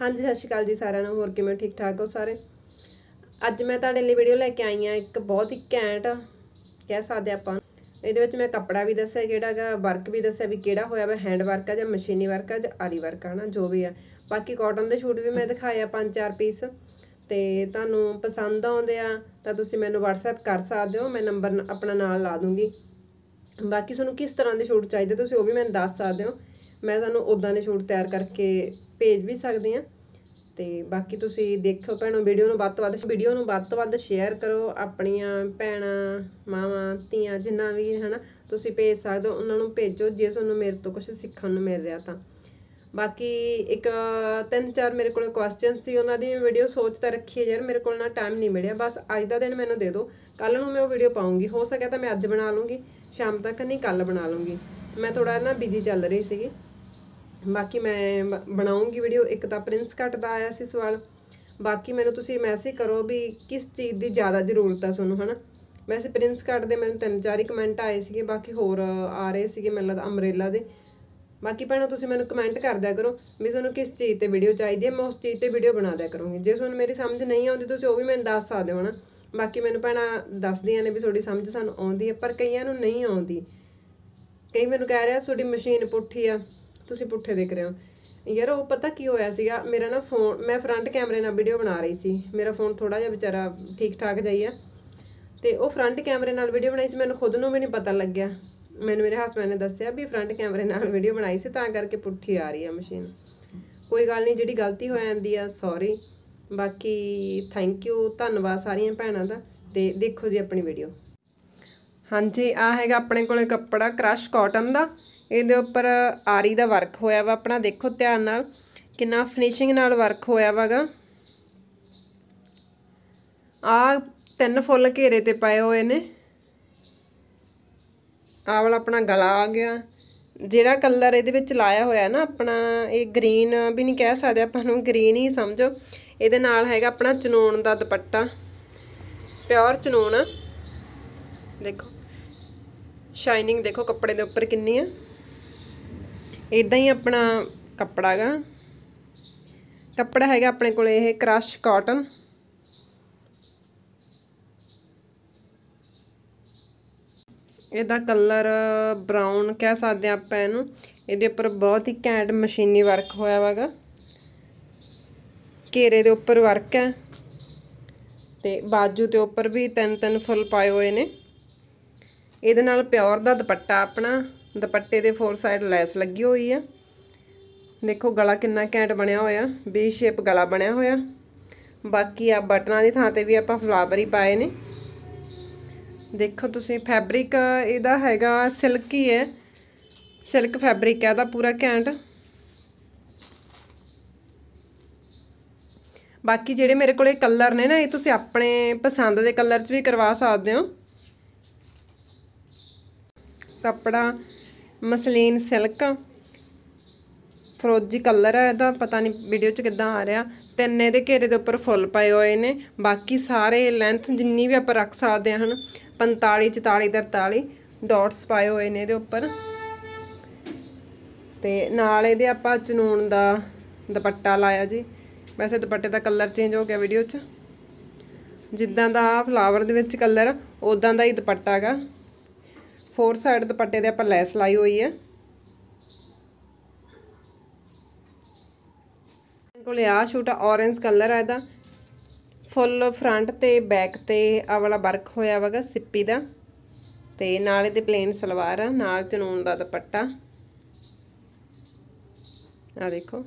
ਹਾਂਜੀ ਸਤਿ ਸ਼੍ਰੀ ਅਕਾਲ ਜੀ ਸਾਰਿਆਂ ਨੂੰ ਹੋਰ ਕਿਵੇਂ ਠੀਕ ਠਾਕ ਹੋ ਸਾਰੇ ਅੱਜ ਮੈਂ ਤੁਹਾਡੇ ਲਈ ਵੀਡੀਓ ਲੈ ਕੇ ਆਈ ਆ ਇੱਕ ਬਹੁਤ ਹੀ ਘੈਂਟ ਕਹਿ ਸਕਦੇ ਆਪਾਂ ਇਹਦੇ ਵਿੱਚ ਮੈਂ ਕੱਪੜਾ ਵੀ ਦੱਸਿਆ ਕਿਹੜਾਗਾ ਵਰਕ ਵੀ ਦੱਸਿਆ ਵੀ ਕਿਹੜਾ ਹੋਇਆ ਵਾ ਹੈਂਡ ਵਰਕ ਆ ਜਾਂ ਮਸ਼ੀਨੀ ਵਰਕ ਆ ਜਾਂ ਆਰੀ ਵਰਕ ਆ ਨਾ ਜੋ ਵੀ ਆ ਬਾਕੀ ਕਾਟਨ ਦੇ ਸ਼ੂਟ ਵੀ ਮੈਂ ਦਿਖਾਇਆ ਪੰਜ ਚਾਰ ਪੀਸ ਤੇ ਤੁਹਾਨੂੰ ਪਸੰਦ ਆਉਂਦੇ ਆ ਤਾਂ ਤੁਸੀਂ ਮੈਨੂੰ WhatsApp ਕਰ ਸਕਦੇ ਹੋ ਮੈਂ ਨੰਬਰ ਆਪਣਾ ਨਾਲ ਲਾ ਦੂੰਗੀ ਬਾਕੀ ਤੁਹਾਨੂੰ ਕਿਸ ਤਰ੍ਹਾਂ ਦੇ ਸ਼ੂਟ ਚਾਹੀਦੇ ਤੁਸੀਂ ਉਹ ਵੀ ਮੈਨੂੰ ਦੱਸ ਸਕਦੇ ਹੋ ਮੈਂ ਤੁਹਾਨੂੰ ਉਦਾਂ ਦੇ ਸ਼ੂਟ ਤਿਆਰ ਕਰਕੇ ਭੇਜ ਵੀ ਸਕਦੇ ਆ ਤੇ ਬਾਕੀ ਤੁਸੀਂ ਦੇਖੋ ਭੈਣੋ ਵੀਡੀਓ ਨੂੰ ਵੱਧ ਤੋਂ ਵੱਧ ਵੀਡੀਓ ਨੂੰ ਵੱਧ ਤੋਂ ਵੱਧ ਸ਼ੇਅਰ ਕਰੋ ਆਪਣੀਆਂ ਭੈਣਾਂ ਮਾਵਾਂ ਧੀਆਂ ਜਿੰਨਾ ਵੀ ਹਨਾ ਤੁਸੀਂ ਭੇਜ ਸਕਦੇ ਹੋ ਉਹਨਾਂ ਨੂੰ ਭੇਜੋ ਜੇ ਤੁਹਾਨੂੰ ਮੇਰੇ ਤੋਂ ਕੁਝ ਸਿੱਖਣ ਨੂੰ ਮਿਲ ਰਿਹਾ ਤਾਂ ਬਾਕੀ ਇੱਕ ਤਿੰਨ ਚਾਰ ਮੇਰੇ ਕੋਲ ਕੁਐਸਚਨ ਸੀ ਉਹਨਾਂ ਦੀ ਮੈਂ ਵੀਡੀਓ ਸੋਚ ਤਾਂ ਰੱਖੀ ਹੈ ਯਾਰ ਮੇਰੇ ਕੋਲ ਨਾ ਟਾਈਮ ਨਹੀਂ ਮਿਲਿਆ ਬਸ ਅੱਜ ਦਾ ਦਿਨ ਮੈਨੂੰ ਦੇ ਦਿਓ ਕੱਲ ਨੂੰ ਮੈਂ ਉਹ ਵੀਡੀਓ ਪਾਉਂਗੀ ਹੋ ਸਕਿਆ ਤਾਂ ਮੈਂ ਅੱਜ ਬਣਾ ਲੂੰਗੀ ਸ਼ਾਮ ਤੱਕ ਨਹੀਂ ਕੱਲ ਬਣਾ ਲੂੰਗੀ ਮੈਂ ਥੋੜਾ ਨਾ ਬਿਜੀ ਚੱਲ ਰਹੀ ਸੀਗੀ ਬਾਕੀ ਮੈਂ ਬਣਾਉਂਗੀ ਵੀਡੀਓ ਇੱਕ ਤਾਂ ਪ੍ਰਿੰਸ ਕੱਟ ਦਾ ਆਇਆ ਸੀ ਸਵਾਲ ਬਾਕੀ ਮੈਨੂੰ ਤੁਸੀਂ ਮੈਸੇਜ ਕਰੋ ਵੀ ਕਿਸ ਚੀਜ਼ ਦੀ ਜ਼ਿਆਦਾ ਜ਼ਰੂਰਤ ਆ ਤੁਹਾਨੂੰ ਹਨਾ ਵੈਸੇ ਪ੍ਰਿੰਸ ਕੱਟ ਦੇ ਮੈਨੂੰ ਤਿੰਨ ਚਾਰ ਹੀ ਕਮੈਂਟ ਆਏ ਸੀਗੇ ਬਾਕੀ ਹੋਰ ਆ ਰਹੇ ਸੀਗੇ ਮੈਨੂੰ ਲੱਗਦਾ ਅਮਰੇਲਾ ਦੇ ਬਾਕੀ ਭੈਣੋ ਤੁਸੀਂ ਮੈਨੂੰ ਕਮੈਂਟ ਕਰ ਦਿਆ ਕਰੋ ਵੀ ਤੁਹਾਨੂੰ ਕਿਸ ਚੀਜ਼ ਤੇ ਵੀਡੀਓ ਚਾਹੀਦੀ ਹੈ ਮੈਂ ਉਸ ਚੀਜ਼ ਤੇ ਵੀਡੀਓ ਬਣਾ ਦਿਆ ਕਰੂੰਗੀ ਜੇ ਤੁਹਾਨੂੰ ਮੇਰੀ ਸਮਝ ਨਹੀਂ ਆਉਂਦੀ ਤੁਸੀਂ ਉਹ ਵੀ ਮੈਨੂੰ ਦੱਸ ਸਕਦੇ ਹੋ ਨਾ ਬਾਕੀ ਮੈਨੂੰ ਭੈਣਾ ਦੱਸਦੀਆਂ ਨੇ ਵੀ ਤੁਹਾਡੀ ਸਮਝ ਸਾਨੂੰ ਆਉਂਦੀ ਹੈ ਪਰ ਕਈਆਂ ਨੂੰ ਨਹੀਂ ਆਉਂਦੀ ਕਈ ਮੈਨੂੰ ਕਹਿ ਰਿਹਾ ਤੁਹਾਡੀ ਮਸ਼ੀਨ ਪੁੱਠੀ ਆ ਤੁਸੀਂ ਪੁੱਠੇ ਦੇਖ ਰਹੇ ਹੋ ਯਾਰ ਉਹ ਪਤਾ ਕੀ ਹੋਇਆ ਸੀਗਾ ਮੇਰਾ ਨਾ ਫੋਨ ਮੈਂ ਫਰੰਟ ਕੈਮਰੇ ਨਾਲ ਵੀਡੀਓ ਬਣਾ ਰਹੀ ਸੀ ਮੇਰਾ ਫੋਨ ਥੋੜਾ ਜਿਹਾ ਵਿਚਾਰਾ ਠੀਕ ਠਾਕ ਜਾਈ ਆ ਤੇ ਉਹ ਫਰੰਟ ਕੈਮਰੇ ਨਾਲ ਵੀਡੀਓ ਬਣਾਈ ਸੀ ਮੈਨੂੰ ਖੁਦ ਨੂੰ ਵੀ ਨਹੀਂ ਪਤਾ ਲੱਗਿਆ ਮੈਨੂੰ ਮੇਰੇ ਹਸਬੰਦ ਨੇ ਦੱਸਿਆ ਵੀ ਫਰੰਟ ਕੈਮਰੇ ਨਾਲ ਵੀਡੀਓ ਬਣਾਈ ਸੀ ਤਾਂ ਕਰਕੇ ਪੁੱਠੀ ਆ ਰਹੀ ਆ ਮਸ਼ੀਨ ਕੋਈ ਗੱਲ ਨਹੀਂ ਜਿਹੜੀ ਗਲਤੀ ਹੋ ਜਾਂਦੀ ਆ ਸੌਰੀ ਬਾਕੀ ਥੈਂਕ ਯੂ ਧੰਨਵਾਦ ਸਾਰੀਆਂ ਭੈਣਾਂ ਦਾ ਤੇ ਦੇਖੋ ਜੀ ਆਪਣੀ ਵੀਡੀਓ ਹਾਂਜੀ ਆ ਹੈਗਾ ਆਪਣੇ ਕੋਲੇ ਕੱਪੜਾ ਕ੍ਰਸ਼ ਕਾਟਨ ਦਾ ਇਹਦੇ ਉੱਪਰ ਆਰੀ ਦਾ ਵਰਕ ਹੋਇਆ ਵਾ ਆਪਣਾ ਦੇਖੋ ਧਿਆਨ ਨਾਲ ਕਿੰਨਾ ਫਿਨਿਸ਼ਿੰਗ ਨਾਲ ਵਰਕ ਹੋਇਆ ਵਾਗਾ ਆ ਤਿੰਨ ਫੁੱਲ ਘੇਰੇ ਤੇ ਪਏ ਹੋਏ ਨੇ ਆ ਵਾਲਾ ਆਪਣਾ ਗਲਾ ਆ ਗਿਆ ਜਿਹੜਾ ਕਲਰ ਇਹਦੇ ਵਿੱਚ ਲਾਇਆ ਹੋਇਆ ਨਾ ਆਪਣਾ ਇਹ ਗ੍ਰੀਨ ਵੀ ਨਹੀਂ ਕਹਿ ਸਕਦੇ ਆਪਾਂ ਨੂੰ ਗ੍ਰੀਨ ਹੀ ਸਮਝੋ ਇਹਦੇ ਨਾਲ ਹੈਗਾ ਆਪਣਾ ਚਨੂਨ ਦਾ ਦੁਪੱਟਾ ਪਿਓਰ ਚਨੂਨ ਦੇਖੋ ਸ਼ਾਈਨਿੰਗ ਦੇਖੋ ਕੱਪੜੇ ਦੇ ਉੱਪਰ ਕਿੰਨੀ ਆ ਇਦਾਂ ਹੀ ਆਪਣਾ ਕੱਪੜਾ ਗਾ ਕੱਪੜਾ ਹੈਗਾ ਆਪਣੇ ਕੋਲ ਇਹ ਕ੍ਰਸ਼ ਕਾਟਨ ਇਹਦਾ ਕਲਰ ਬ੍ਰਾਊਨ ਕਹਿ ਸਕਦੇ ਆਪਾਂ ਇਹਨੂੰ ਇਹਦੇ ਉੱਪਰ ਬਹੁਤ ਹੀ ਕੈਂਟ ਮਸ਼ੀਨੀ ਵਰਕ ਹੋਇਆ ਹੈਗਾ ਘੇਰੇ ਦੇ ਉੱਪਰ ਵਰਕ ਹੈ ਤੇ ਬਾਜੂ ਤੇ ਉੱਪਰ ਵੀ ਤਿੰਨ ਤਿੰਨ ਫੁੱਲ ਪਾਏ ਹੋਏ ਨੇ ਇਹਦੇ ਨਾਲ ਪਿਓਰ ਦਾ ਦੁਪੱਟਾ ਆਪਣਾ ਦੁਪੱਟੇ ਦੇ ਫੋਰ ਸਾਈਡ ਲੈਸ ਲੱਗੀ ਹੋਈ ਆ ਦੇਖੋ ਗਲਾ ਕਿੰਨਾ ਘੈਂਟ ਬਣਿਆ ਹੋਇਆ ਬੀ ਸ਼ੇਪ ਗਲਾ ਬਣਿਆ ਹੋਇਆ ਬਾਕੀ ਆ ਬਟਨਾਂ ਦੀ ਥਾਂ ਤੇ ਵੀ ਆਪਾਂ ਫਲਾਵਰ ਹੀ ਪਾਏ ਨੇ ਦੇਖੋ ਤੁਸੀਂ ਫੈਬਰਿਕ ਇਹਦਾ ਹੈਗਾ ਸਿਲਕੀ ਹੈ ਸਿਲਕ ਫੈਬਰਿਕ ਹੈ ਦਾ ਪੂਰਾ ਘੈਂਟ ਬਾਕੀ ਜਿਹੜੇ ਮੇਰੇ ਕੋਲੇ ਕਲਰ ਨੇ ਨਾ ਇਹ ਤੁਸੀਂ ਆਪਣੇ ਪਸੰਦ ਦੇ ਕਲਰ 'ਚ ਵੀ ਕਰਵਾ ਸਕਦੇ ਹੋ ਕਪੜਾ ਮਸਲੀਨ ਸਿਲਕ ਫਰੋਜੀ ਕਲਰ ਹੈ ਇਹਦਾ ਪਤਾ ਨਹੀਂ ਵੀਡੀਓ 'ਚ ਕਿੱਦਾਂ ਆ ਰਿਹਾ ਤਿੰਨ ਇਹਦੇ ਘੇਰੇ ਦੇ ਉੱਪਰ ਫੁੱਲ ਪਏ ਹੋਏ ਨੇ ਬਾਕੀ ਸਾਰੇ ਲੈਂਥ ਜਿੰਨੀ ਵੀ ਆਪਾਂ ਰੱਖ ਸਕਦੇ ਹਨ 45 44 43 ਡਾਟਸ ਪਾਏ ਹੋਏ ਨੇ ਇਹਦੇ ਉੱਪਰ ਤੇ ਨਾਲ ਇਹਦੇ ਆਪਾਂ ਚਨੂਨ ਦਾ ਦੁਪੱਟਾ ਲਾਇਆ ਜੀ ਵੈਸੇ ਦੁਪੱਟੇ ਦਾ ਕਲਰ ਚੇਂਜ ਹੋ ਗਿਆ ਵੀਡੀਓ 'ਚ ਜਿੱਦਾਂ ਦਾ ਫਲਾਵਰ ਦੇ ਵਿੱਚ ਕਲਰ ਉਦਾਂ ਦਾ ਹੀ ਦੁਪੱਟਾ ਹੈਗਾ ਫੋਰ ਸਾਈਡ ਦੁਪੱਟੇ ਦੇ ਆਪਾਂ ਲੈਸ ਲਾਈ ਹੋਈ ਹੈ ਕੋਲੇ ਆ ਛੋਟਾ ਔਰੇਂਜ ਕਲਰ ਆ ਇਹਦਾ ਫੁੱਲ ਫਰੰਟ ਤੇ ਬੈਕ ਤੇ ਆ ਵਾਲਾ ਵਰਕ ਹੋਇਆ ਵਗਾ ਸਿੱਪੀ ਦਾ ਤੇ ਨਾਲ ਇਹਦੇ ਪਲੇਨ ਸਲਵਾਰ ਆ ਨਾਲ ਚਨੂਨ ਦਾ ਦੁਪੱਟਾ ਆ ਦੇਖੋ